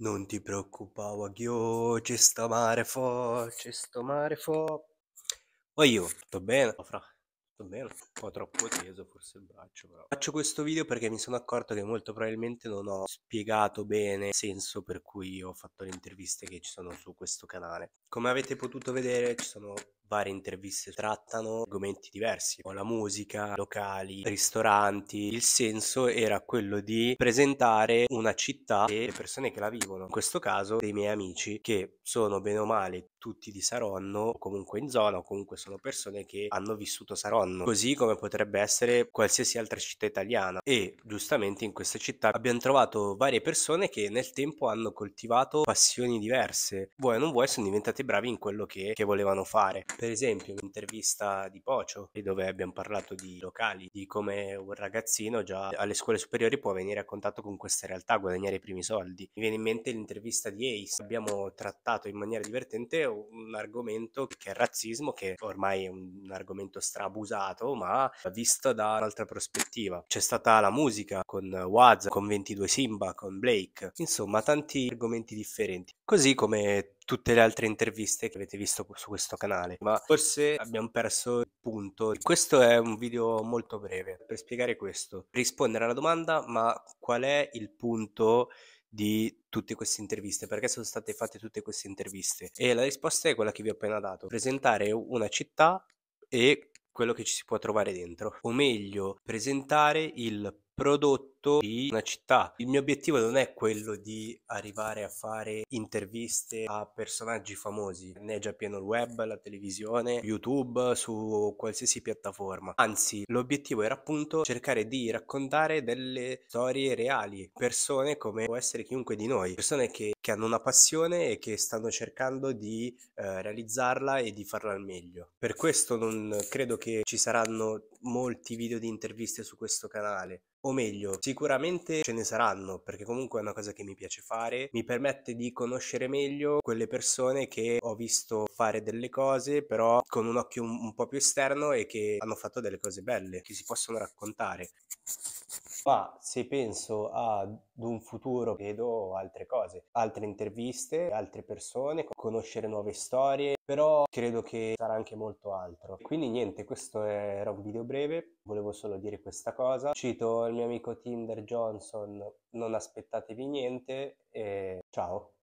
Non ti preoccupavo, ghio, c'è sto mare fo, c'è sto mare fo. Poi io, sto bene, fra, sto bene, un po' troppo teso forse il braccio però. Faccio questo video perché mi sono accorto che molto probabilmente non ho spiegato bene il senso per cui ho fatto le interviste che ci sono su questo canale. Come avete potuto vedere ci sono varie interviste trattano argomenti diversi, la musica, locali, ristoranti. Il senso era quello di presentare una città e le persone che la vivono, in questo caso dei miei amici che sono bene o male tutti di Saronno, o comunque in zona, o comunque sono persone che hanno vissuto Saronno, così come potrebbe essere qualsiasi altra città italiana. E giustamente in questa città abbiamo trovato varie persone che nel tempo hanno coltivato passioni diverse. Vuoi o non vuoi sono diventate bravi in quello che, che volevano fare. Per esempio, un'intervista di Pocio, dove abbiamo parlato di locali, di come un ragazzino già alle scuole superiori può venire a contatto con questa realtà, guadagnare i primi soldi. Mi viene in mente l'intervista di Ace. Abbiamo trattato in maniera divertente un argomento che è il razzismo, che ormai è un argomento strabusato, ma visto da un'altra prospettiva. C'è stata la musica con Waz, con 22 Simba, con Blake, insomma tanti argomenti differenti. Così come tutte le altre interviste che avete visto su questo canale, ma forse abbiamo perso il punto. Questo è un video molto breve per spiegare questo, rispondere alla domanda ma qual è il punto di tutte queste interviste, perché sono state fatte tutte queste interviste? E la risposta è quella che vi ho appena dato, presentare una città e quello che ci si può trovare dentro, o meglio, presentare il prodotto prodotto di una città. Il mio obiettivo non è quello di arrivare a fare interviste a personaggi famosi, ne è già pieno il web, la televisione, YouTube, su qualsiasi piattaforma. Anzi, l'obiettivo era appunto cercare di raccontare delle storie reali, persone come può essere chiunque di noi, persone che, che hanno una passione e che stanno cercando di eh, realizzarla e di farla al meglio. Per questo non credo che ci saranno molti video di interviste su questo canale. O meglio, Sicuramente ce ne saranno, perché comunque è una cosa che mi piace fare, mi permette di conoscere meglio quelle persone che ho visto fare delle cose, però con un occhio un, un po' più esterno e che hanno fatto delle cose belle, che si possono raccontare ma se penso ad un futuro vedo altre cose, altre interviste, altre persone, conoscere nuove storie, però credo che sarà anche molto altro. Quindi niente, questo era un video breve, volevo solo dire questa cosa. Cito il mio amico Tinder Johnson, non aspettatevi niente e ciao!